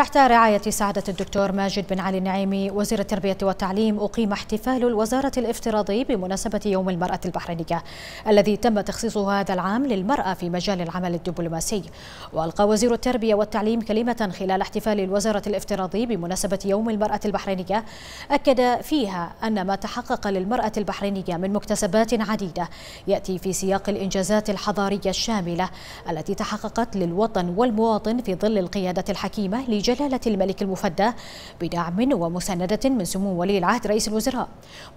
تحت رعاية سعادة الدكتور ماجد بن علي النعيمي وزير التربية والتعليم أقيم احتفال الوزارة الافتراضي بمناسبة يوم المرأة البحرينية الذي تم تخصيصه هذا العام للمرأة في مجال العمل الدبلوماسي وألقى وزير التربية والتعليم كلمة خلال احتفال الوزارة الافتراضي بمناسبة يوم المرأة البحرينية أكد فيها أن ما تحقق للمرأة البحرينية من مكتسبات عديدة يأتي في سياق الإنجازات الحضارية الشاملة التي تحققت للوطن والمواطن في ظل القيادة الحكيمة لجميع جلالة الملك المفدى بدعم ومساندة من سمو ولي العهد رئيس الوزراء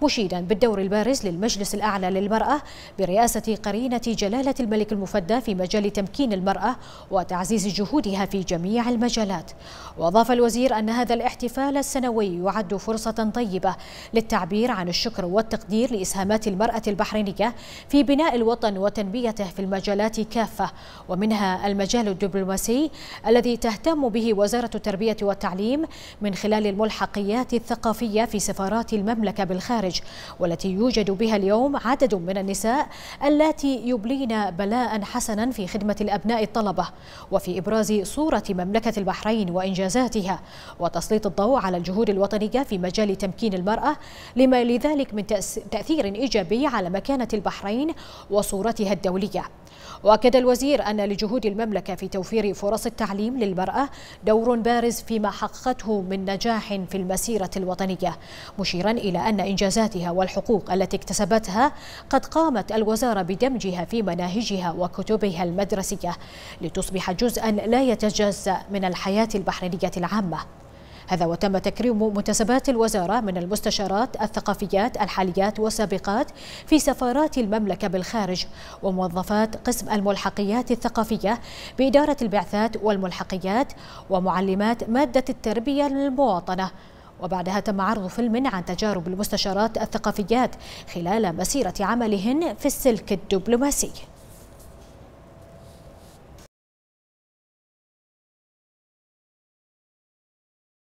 مشيدا بالدور البارز للمجلس الأعلى للمرأة برئاسة قرينة جلالة الملك المفدى في مجال تمكين المرأة وتعزيز جهودها في جميع المجالات وأضاف الوزير أن هذا الاحتفال السنوي يعد فرصة طيبة للتعبير عن الشكر والتقدير لإسهامات المرأة البحرينية في بناء الوطن وتنميته في المجالات كافة ومنها المجال الدبلوماسي الذي تهتم به وزارة التربية والتعليم من خلال الملحقيات الثقافية في سفارات المملكة بالخارج والتي يوجد بها اليوم عدد من النساء اللاتي يبلين بلاء حسنا في خدمة الأبناء الطلبة وفي إبراز صورة مملكة البحرين وإنجازاتها وتسليط الضوء على الجهود الوطنية في مجال تمكين المرأة لما لذلك من تأثير إيجابي على مكانة البحرين وصورتها الدولية وأكد الوزير أن لجهود المملكة في توفير فرص التعليم للمرأة دور بارز فيما حققته من نجاح في المسيرة الوطنية مشيرا إلى أن إنجازاتها والحقوق التي اكتسبتها قد قامت الوزارة بدمجها في مناهجها وكتبها المدرسية لتصبح جزءا لا يتجزأ من الحياة البحرينية العامة هذا وتم تكريم منتسبات الوزارة من المستشارات الثقافيات الحاليات والسابقات في سفارات المملكة بالخارج وموظفات قسم الملحقيات الثقافية بإدارة البعثات والملحقيات ومعلمات مادة التربية للمواطنة وبعدها تم عرض فيلم عن تجارب المستشارات الثقافيات خلال مسيرة عملهن في السلك الدبلوماسي